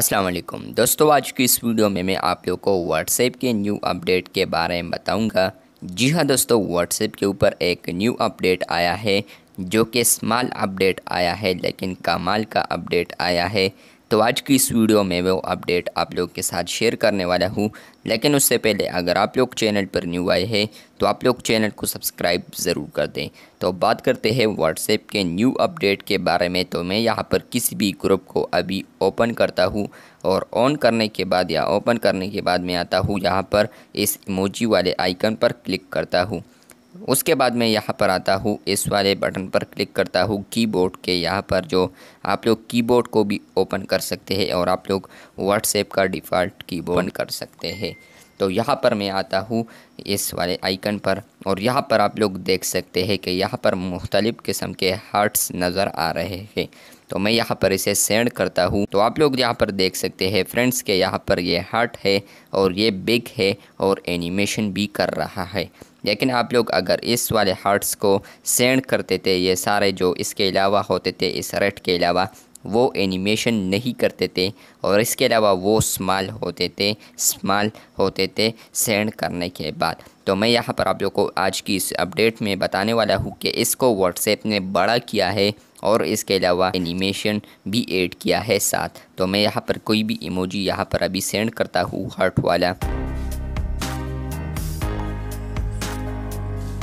असलम दोस्तों आज की इस वीडियो में मैं आप लोग को व्हाट्सएप के न्यू अपडेट के बारे में बताऊंगा जी हाँ दोस्तों व्हाट्सएप के ऊपर एक न्यू अपडेट आया है जो कि स्मॉल अपडेट आया है लेकिन कमाल का अपडेट आया है तो आज की इस वीडियो में वो अपडेट आप लोग के साथ शेयर करने वाला हूँ लेकिन उससे पहले अगर आप लोग चैनल पर न्यू आए हैं तो आप लोग चैनल को सब्सक्राइब ज़रूर कर दें तो बात करते हैं व्हाट्सएप के न्यू अपडेट के बारे में तो मैं यहाँ पर किसी भी ग्रुप को अभी ओपन करता हूँ और ऑन करने के बाद या ओपन करने के बाद मैं आता हूँ यहाँ पर इस इमोजी वाले आइकन पर क्लिक करता हूँ उसके बाद मैं यहाँ पर आता हूँ इस वाले बटन पर क्लिक करता हूँ कीबोर्ड के यहाँ पर जो आप लोग कीबोर्ड को भी ओपन कर सकते हैं और आप लोग व्हाट्सएप का डिफ़ॉल्ट कीबोर्ड कर सकते हैं तो यहाँ पर मैं आता हूँ इस वाले आइकन पर और यहाँ पर आप लोग देख सकते हैं कि यहाँ पर मुख्तलिफ़ किस्म के हार्ट्स नज़र आ रहे हैं तो मैं यहाँ पर इसे सेंड करता हूँ तो आप लोग यहाँ पर देख सकते हैं फ्रेंड्स के यहाँ पर ये हार्ट है और ये बिग है और एनिमेशन भी कर रहा है लेकिन आप लोग अगर इस वाले हार्ट्स को सेंड करते थे ये सारे जो इसके अलावा होते थे इस रेड के अलावा वो एनिमेशन नहीं करते थे और इसके अलावा वो स्माल होते थे स्माल होते थे सेंड करने के बाद तो मैं यहाँ पर आप लोग को आज की इस अपडेट में बताने वाला हूँ कि इसको व्हाट्सएप ने बड़ा किया है और इसके अलावा एनिमेशन भी ऐड किया है साथ तो मैं यहाँ पर कोई भी इमोजी यहाँ पर अभी सेंड करता हूँ हार्ट वाला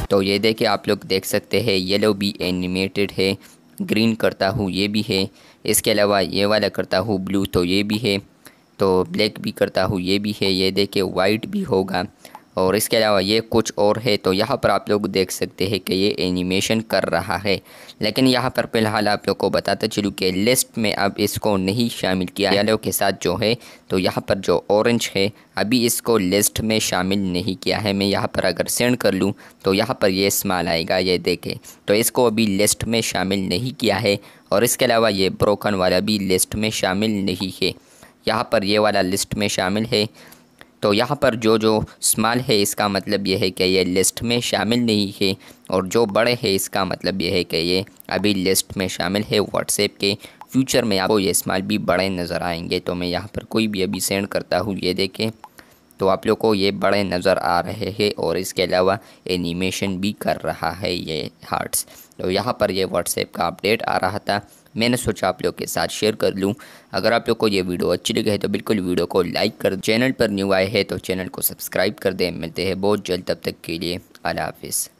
तो ये देखिए आप लोग देख सकते हैं येलो भी एनिमेटेड है ग्रीन करता हूँ ये भी है इसके अलावा ये वाला करता हूँ ब्लू तो ये भी है तो ब्लैक भी करता हूँ ये भी है ये देखे वाइट भी होगा और इसके अलावा ये कुछ और है तो यहाँ पर आप लोग देख सकते हैं कि ये एनिमेशन कर रहा है लेकिन यहाँ पर फ़िलहाल आप लोग को बताते चलूँ कि लिस्ट में अब इसको नहीं शामिल किया येलो के साथ जो है तो यहाँ पर जो ऑरेंज है अभी इसको लिस्ट में शामिल नहीं किया है मैं यहाँ पर अगर सेंड कर लूँ तो यहाँ पर ये स्माल आएगा ये देखें तो इसको अभी लिस्ट में शामिल नहीं किया है और इसके अलावा ये ब्रोकन वाला भी लिस्ट में शामिल नहीं है यहाँ पर ये वाला लिस्ट में शामिल है तो यहाँ पर जो जो स्मॉल है इसका मतलब यह है कि ये लिस्ट में शामिल नहीं है और जो बड़े है इसका मतलब यह है कि ये अभी लिस्ट में शामिल है व्हाट्सएप के फ्यूचर में आपको ये स्मॉल भी बड़े नज़र आएंगे तो मैं यहाँ पर कोई भी अभी सेंड करता हूँ ये देखें तो आप लोग को ये बड़े नज़र आ रहे हैं और इसके अलावा एनिमेशन भी कर रहा है ये हार्ट्स तो यहाँ पर ये व्हाट्सएप का अपडेट आ रहा था मैंने सोचा आप लोग के साथ शेयर कर लूँ अगर आप लोग को ये वीडियो अच्छी लगी है तो बिल्कुल वीडियो को लाइक कर चैनल पर न्यू आए हैं तो चैनल को सब्सक्राइब कर दें मिलते हैं बहुत जल्द तब तक के लिए अला हाफिज़